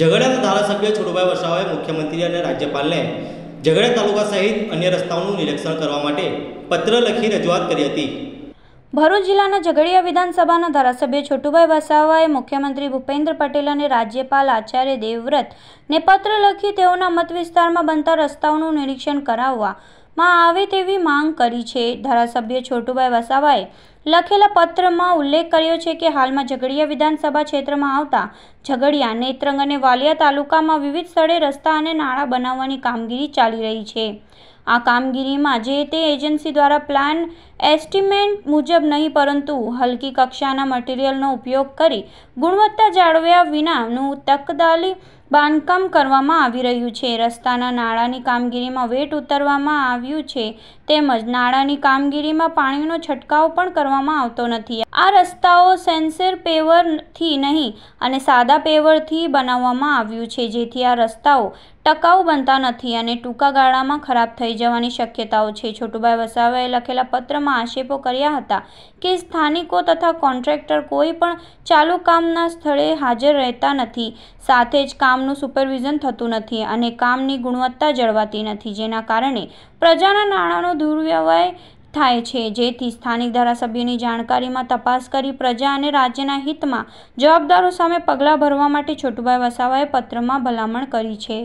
ઝઘડિયાના ધારાસભ્ય છોટુભાઈ વસાવાએ મુખ્યમંત્રી અને રાજ્યપાલને ઝઘડા તાલુકા સહિત અન્ય રસ્તાઓનું નિરીક્ષણ કરવા માટે પત્ર લખી રજૂઆત કરી હતી ભરૂચ જિલ્લાના ઝઘડિયા વિધાનસભાના ધારાસભ્ય છોટુભાઈ વસાવાએ મુખ્યમંત્રી ભૂપેન્દ્ર પટેલ અને રાજ્યપાલ આચાર્ય દેવવ્રતને પત્ર લખી તેઓના મત વિસ્તારમાં બનતા રસ્તાઓનું નિરીક્ષણ કરાવવામાં આવે તેવી માંગ કરી છે ધારાસભ્ય છોટુભાઈ વસાવાએ લખેલા પત્રમાં ઉલ્લેખ કર્યો છે કે હાલમાં ઝઘડિયા વિધાનસભા ક્ષેત્રમાં આવતા ઝઘડિયા નેત્રંગ અને વાલિયા તાલુકામાં વિવિધ સ્થળે રસ્તા અને નાળા બનાવવાની કામગીરી ચાલી રહી છે આ કામગીરીમાં જે તે એજન્સી દ્વારા પ્લાન એસ્ટિમેટ મુજબ નહીં પરંતુ હલકી કક્ષાના મટીરિયલનો ઉપયોગ કરી ગુણવત્તા જાળવ્યા વિનાનું તકદાલી બાંધકામ કરવામાં આવી રહ્યું છે રસ્તાના નાળાની કામગીરીમાં વેટ ઉતારવામાં આવ્યું છે તેમજ નાળાની કામગીરીમાં પાણીનો છંટકાવ પણ કરવામાં આવતો નથી આ રસ્તાઓ સેન્સર પેવરથી નહીં અને સાદા પેવરથી બનાવવામાં આવ્યું છે જેથી આ રસ્તાઓ ટકાઉ બનતા નથી અને ટૂંકા ગાળામાં ખરાબ થઈ જવાની શક્યતાઓ છે છોટુભાઈ વસાવાએ લખેલા પત્રમાં આક્ષેપો કર્યા હતા કે સ્થાનિકો તથા કોન્ટ્રાક્ટર કોઈ પણ ચાલુ કામના સ્થળે હાજર રહેતા નથી સાથે જ કામનું સુપરવિઝન થતું નથી અને કામની ગુણવત્તા જળવાતી નથી જેના કારણે પ્રજાના નાણાંનો દુર્વ્યવહાર થાય છે જેથી સ્થાનિક ધારાસભ્યોની જાણકારીમાં તપાસ કરી પ્રજા અને રાજ્યના હિતમાં જવાબદારો સામે પગલાં ભરવા માટે છોટુભાઈ વસાવાએ પત્રમાં ભલામણ કરી છે